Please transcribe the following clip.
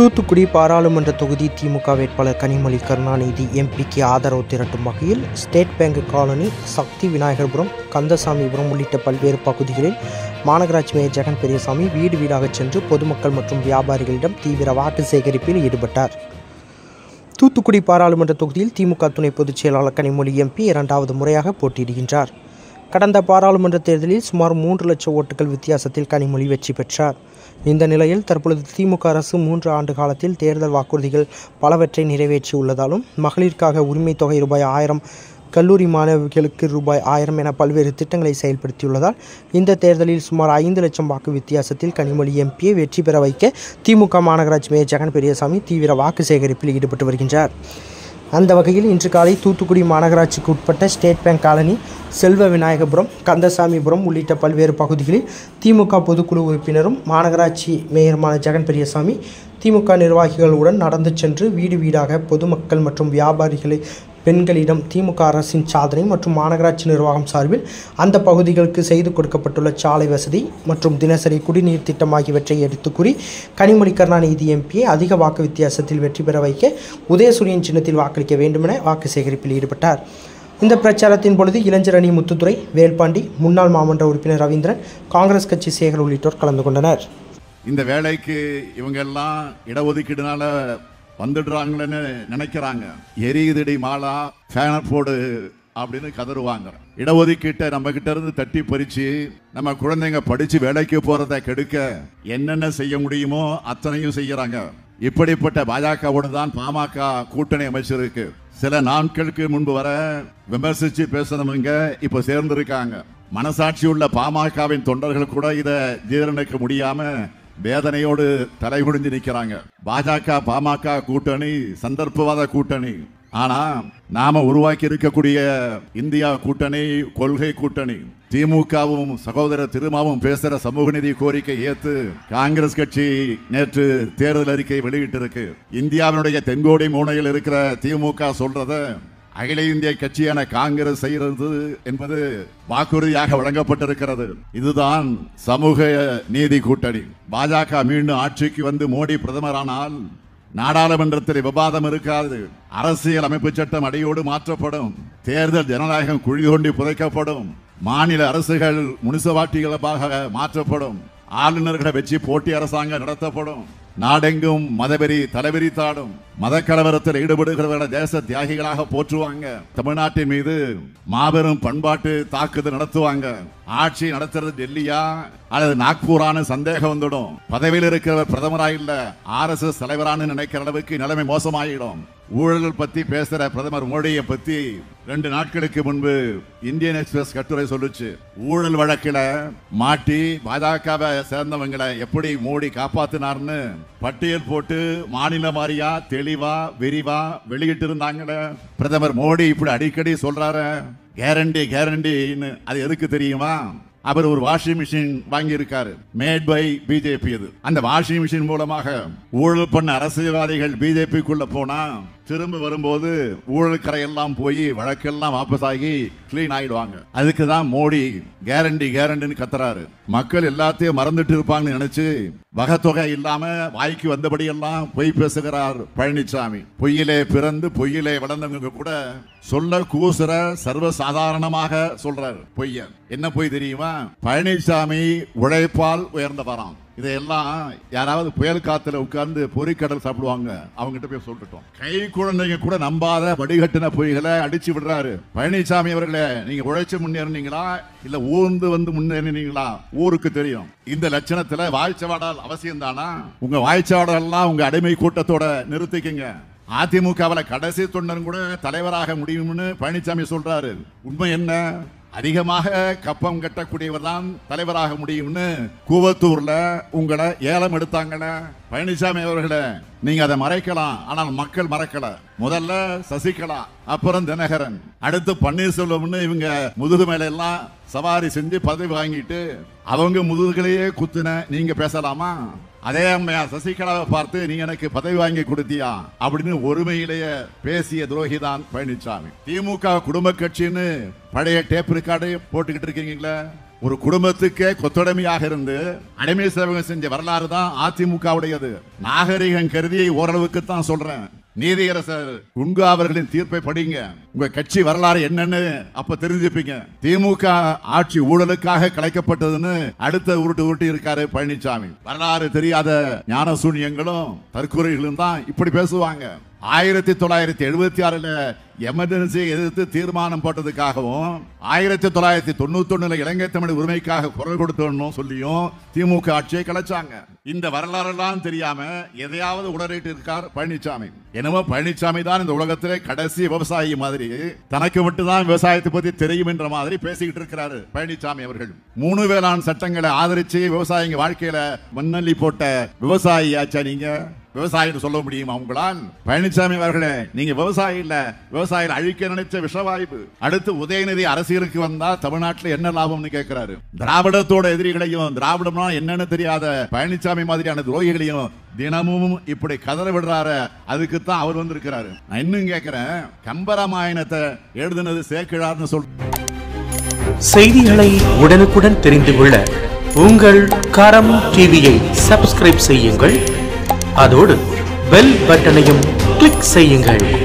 தூத்துக்குடி பாராளுமன்ற தொகுதி திமுக வேட்பாளர் கனிமொழி கருணாநிதி எம்பிக்கு ஆதரவு திரட்டும் வகையில் state bank colony Sakthi Vinayagarpuram Kandasamipuram உள்ளிட்ட பல்வேறு பகுதிகளில் மாநகராட்சி மேயர் ஜெகன் பெரியசாமி வீடு வீடாக சென்று பொதுமக்கள் மற்றும் வியாபாரிகளிடம் தீவிர வாக்கு சேகரிப்பில் ஈடுபட்டார் தூத்துக்குடி பாராளுமன்ற தொகுதியில் திமுக துணை பொதுச் செயலாளர் கனிமொழி எம்பி இரண்டாவது முறையாக போட்டியிடுகின்றார் கடந்த பாராளுமன்ற தேர்தலில் சுமார் மூன்று லட்சம் ஓட்டுகள் வித்தியாசத்தில் கனிமொழி வெற்றி பெற்றார் இந்த நிலையில் தற்பொழுது திமுக அரசு மூன்று ஆண்டு காலத்தில் தேர்தல் வாக்குறுதிகள் பலவற்றை நிறைவேற்றியுள்ளதாலும் மகளிருக்காக உரிமை தொகை ரூபாய் ஆயிரம் கல்லூரி மாணவிகளுக்கு ரூபாய் ஆயிரம் என பல்வேறு திட்டங்களை செயல்படுத்தியுள்ளதால் இந்த தேர்தலில் சுமார் ஐந்து லட்சம் வாக்கு வித்தியாசத்தில் கனிமொழி எம்பியை வெற்றி பெற வைக்க திமுக மாநகராட்சி மேயர் ஜெகன் பெரியசாமி தீவிர வாக்கு சேகரிப்பில் ஈடுபட்டு வருகின்றார் அந்த வகையில் இன்று காலை தூத்துக்குடி மாநகராட்சிக்கு உட்பட்ட ஸ்டேட் பேங்க் காலனி செல்வ விநாயகபுரம் கந்தசாமிபுரம் உள்ளிட்ட பல்வேறு பகுதிகளில் திமுக பொதுக்குழு உறுப்பினரும் மாநகராட்சி மேயருமான ஜெகன் பெரியசாமி திமுக நிர்வாகிகளுடன் நடந்து சென்று வீடு வீடாக பொதுமக்கள் மற்றும் வியாபாரிகளை பெண்களிடம் திமுக அரசின் சாதனை மற்றும் மாநகராட்சி நிர்வாகம் சார்பில் அந்த பகுதிகளுக்கு செய்து கொடுக்கப்பட்டுள்ள சாலை வசதி மற்றும் தினசரி குடிநீர் திட்டம் ஆகியவற்றை எடுத்துக் கூறி கனிமொழி கருணாநிதி எம்பியை அதிக வாக்கு வித்தியாசத்தில் வெற்றி பெற வைக்க உதயசூரியன் சின்னத்தில் வாக்களிக்க வேண்டுமென வாக்கு சேகரிப்பில் ஈடுபட்டார் இந்த பிரச்சாரத்தின் பொழுது இளைஞர் அணி முத்துத்துறை வேல்பாண்டி முன்னாள் மாமன்ற உறுப்பினர் ரவீந்திரன் காங்கிரஸ் கட்சி சேகர் உள்ளிட்டோர் கலந்து கொண்டனர் இந்த வேலைக்கு இவங்கெல்லாம் இடஒதுக்கீடுனால வந்துடுறாங்களேன்னு நினைக்கிறாங்க எரியுதடி மாலா ஃபேனர் போடு அப்படின்னு கதறுவாங்க இடஒதுக்கீட்டை நம்ம கிட்ட இருந்து தட்டி பறிச்சு நம்ம குழந்தைங்க படிச்சு வேலைக்கு போறத கெடுக்க என்னென்ன செய்ய முடியுமோ அத்தனையும் செய்யறாங்க இப்படிப்பட்ட பாஜகவோடு தான் பாமக கூட்டணி அமைச்சிருக்கு சில நாட்களுக்கு முன்பு வர விமர்சிச்சு பேசினவங்க இப்ப சேர்ந்திருக்காங்க மனசாட்சி உள்ள பாமகவின் தொண்டர்கள் கூட இதை ஜீரணிக்க முடியாம வேதனையோடு குடிஞ்சு நிற்கிறாங்க பாஜக பாமக கூட்டணி சந்தர்ப்பவாத கூட்டணி ஆனா நாம உருவாக்கி இருக்கக்கூடிய இந்தியா கூட்டணி கொள்கை கூட்டணி திமுகவும் சகோதரர் திருமாவும் பேசுற சமூக நிதி கோரிக்கை ஏத்து காங்கிரஸ் கட்சி நேற்று தேர்தல் அறிக்கை வெளியிட்டிருக்கு இந்தியாவினுடைய தென்கோடி மூனையில் இருக்கிற திமுக சொல்றத அகில இந்திய கட்சியான காங்கிரஸ் செய்கிறது என்பது வாக்குறுதியாக வழங்கப்பட்டிருக்கிறது இதுதான் சமூக நீதி கூட்டணி பாஜக மீண்டும் ஆட்சிக்கு வந்து மோடி பிரதமரானால் நாடாளுமன்றத்தில் விவாதம் இருக்காது அரசியல் அமைப்பு சட்டம் அடியோடு மாற்றப்படும் தேர்தல் ஜனநாயகம் குழி தோண்டி புதைக்கப்படும் மாநில அரசுகள் முனிசவாட்டிகளாக மாற்றப்படும் ஆளுநர்களை வச்சு போட்டி அரசாங்கம் நடத்தப்படும் நாடெங்கும் மதவெறி தலைவெறி தாடும் மத கலவரத்தில் ஈடுபடுகிறவர்களை தேச தியாகிகளாக போற்றுவாங்க தமிழ்நாட்டின் மீது மாபெரும் பண்பாட்டு தாக்குதல் நடத்துவாங்க ஆட்சி நடத்துறது டெல்லியா அல்லது நாக்பூரான சந்தேகம் வந்துடும் பதவியில் இருக்கிறவர் பிரதமராக இல்ல ஆர் எஸ் எஸ் தலைவரானு நினைக்கிற அளவுக்கு நிலைமை மோசமாகிடும் ஊழல் பத்தி பேசுற பிரதமர் மோடியை பத்தி ரெண்டு நாட்களுக்கு முன்பு இந்தியன் எக்ஸ்பிரஸ் கட்டுரை சொல்லுச்சு ஊழல் வழக்கில் மாட்டி பாஜகவை சேர்ந்தவங்களை எப்படி மோடி காப்பாத்தினார்னு பட்டியல் போட்டு மாநில வாரியா தெளிவா விரிவா வெளியிட்டு இருந்தாங்களே பிரதமர் மோடி இப்படி அடிக்கடி சொல்றாரு கேரண்டி கேரண்டின்னு அது எதுக்கு தெரியுமா அவர் ஒரு வாஷிங் மிஷின் இருக்காரு மேட் பை பிஜேபி அது அந்த வாஷிங் மிஷின் மூலமாக ஊழல் பண்ண அரசியல்வாதிகள் பிஜேபிக்குள்ள போனா திரும்ப வரும்போது ஊழல்கரையெல்லாம் போய் வழக்கெல்லாம் வாபஸ் ஆகி கிளீன் ஆயிடுவாங்க அதுக்கு தான் மோடி கேரண்டி கேரண்டின்னு கத்துறாரு மக்கள் எல்லாத்தையும் மறந்துட்டு இருப்பாங்கன்னு நினைச்சு வகத்தொகை இல்லாம வாய்க்கு வந்தபடியெல்லாம் பொய் பேசுகிறார் பழனிசாமி பொய்யிலே பிறந்து பொய்யிலே வளர்ந்தவங்க கூட சொல்ல கூசுற சர்வசாதாரணமாக சொல்றாரு பொய்ய என்ன பொய் தெரியுமா பழனிசாமி உழைப்பால் உயர்ந்த உயர்ந்தவராம் இதையெல்லாம் யாராவது புயல் காத்துல உட்கார்ந்து பொறிக்கடல் சாப்பிடுவாங்க அவங்க கிட்ட போய் சொல்லிட்டோம் கை குழந்தைங்க கூட நம்பாத வடிகட்டின பொய்களை அடிச்சு விடுறாரு பழனிசாமி அவர்களே நீங்க உழைச்சு முன்னேறினீங்களா இல்ல ஊர்ந்து வந்து முன்னேறினீங்களா ஊருக்கு தெரியும் இந்த லட்சணத்துல வாய்ச்சவாடால் அவசியம் தானா உங்க வாய்ச்சவாடெல்லாம் உங்க அடிமை கூட்டத்தோட நிறுத்திக்கங்க அதிமுகவில் கடைசி தொண்டன் கூட தலைவராக முடியும்னு பழனிசாமி சொல்றாரு உண்மை என்ன அதிகமாக கப்பம் கட்டக்கூடியவர் தான் தலைவராக முடியும்னு கூவத்தூர்ல உங்களை ஏலம் எடுத்தாங்கல பழனிசாமி அவர்களை நீங்க அதை மறைக்கலாம் ஆனால் மக்கள் மறக்கல முதல்ல சசிகலா அப்புறம் தினகரன் அடுத்து பன்னீர்செல்வம்னு இவங்க முதுகு மேல எல்லாம் சவாரி செஞ்சு பதவி வாங்கிட்டு அவங்க முதுகுகளையே குத்துன நீங்க பேசலாமா அதே அம்மையா சசிகலாவை பார்த்து நீ எனக்கு பதவி வாங்கி கொடுத்தியா அப்படின்னு ஒருமையிலேயே பேசிய துரோகி தான் பழனிசாமி திமுக குடும்ப கட்சின்னு பழைய டேப் ரெக்கார்டு போட்டுக்கிட்டு இருக்கீங்களா ஒரு குடும்பத்துக்கே கொத்தடைமையாக இருந்து அடிமை சேவகம் செஞ்ச வரலாறு தான் அதிமுகவுடையது நாகரிகம் கருதியை ஓரளவுக்கு தான் சொல்றேன் நீதியரசர் உங்க அவர்களின் தீர்ப்பை படிங்க உங்க கட்சி வரலாறு என்னன்னு அப்ப தெரிஞ்சுப்பீங்க திமுக ஆட்சி ஊழலுக்காக கலைக்கப்பட்டதுன்னு அடுத்த உருட்டு உருட்டி இருக்காரு பழனிசாமி வரலாறு தெரியாத ஞான சூன்யங்களும் தற்கொலைகளும் தான் இப்படி பேசுவாங்க ஆயிரத்தி தொள்ளாயிரத்தி எழுபத்தி ஆறில் எமர்ஜென்சியை எதிர்த்து தீர்மானம் போட்டதுக்காகவும் ஆயிரத்தி தொள்ளாயிரத்தி ஒண்ணுல இலங்கை தமிழ் உரிமைக்காக குரல் கொடுத்தோம் சொல்லியும் திமுக ஆட்சியை கலைச்சாங்க இந்த வரலாறுலாம் தெரியாம எதையாவது உடறிட்டு இருக்கார் பழனிசாமி என்னமோ பழனிசாமி தான் இந்த உலகத்திலே கடைசி விவசாயி மாதிரி தனக்கு மட்டும்தான் விவசாயத்தை பத்தி தெரியும் என்ற மாதிரி பேசிக்கிட்டு இருக்கிறாரு பழனிசாமி அவர்கள் மூணு வேளாண் சட்டங்களை ஆதரிச்சு விவசாயிங்க வாழ்க்கையில மண்ணள்ளி போட்ட விவசாயி ஆச்சா நீங்க விவசாயின்னு சொல்ல முடியும் அவங்களால் பழனிசாமி அவர்களே நீங்க விவசாயி இல்ல விவசாயிகள் அழிக்க நினைச்ச விஷவாய்ப்பு அடுத்து உதயநிதி அரசியலுக்கு வந்தா தமிழ்நாட்டில் என்ன லாபம்னு கேட்கிறாரு திராவிடத்தோட எதிரிகளையும் திராவிடம்னா என்னன்னு தெரியாத பழனிசாமி மாதிரியான துரோகிகளையும் தினமும் இப்படி கதற விடுறாரு அதுக்கு தான் அவர் வந்திருக்கிறாரு நான் இன்னும் கேட்கிறேன் கம்பராமாயணத்தை எழுதுனது சேர்க்கிழார்னு சொல் செய்திகளை உடனுக்குடன் தெரிந்து கொள்ள உங்கள் கரம் டிவியை சப்ஸ்கிரைப் செய்யுங்கள் அதோடு பெல் பட்டனையும் கிளிக் செய்யுங்கள்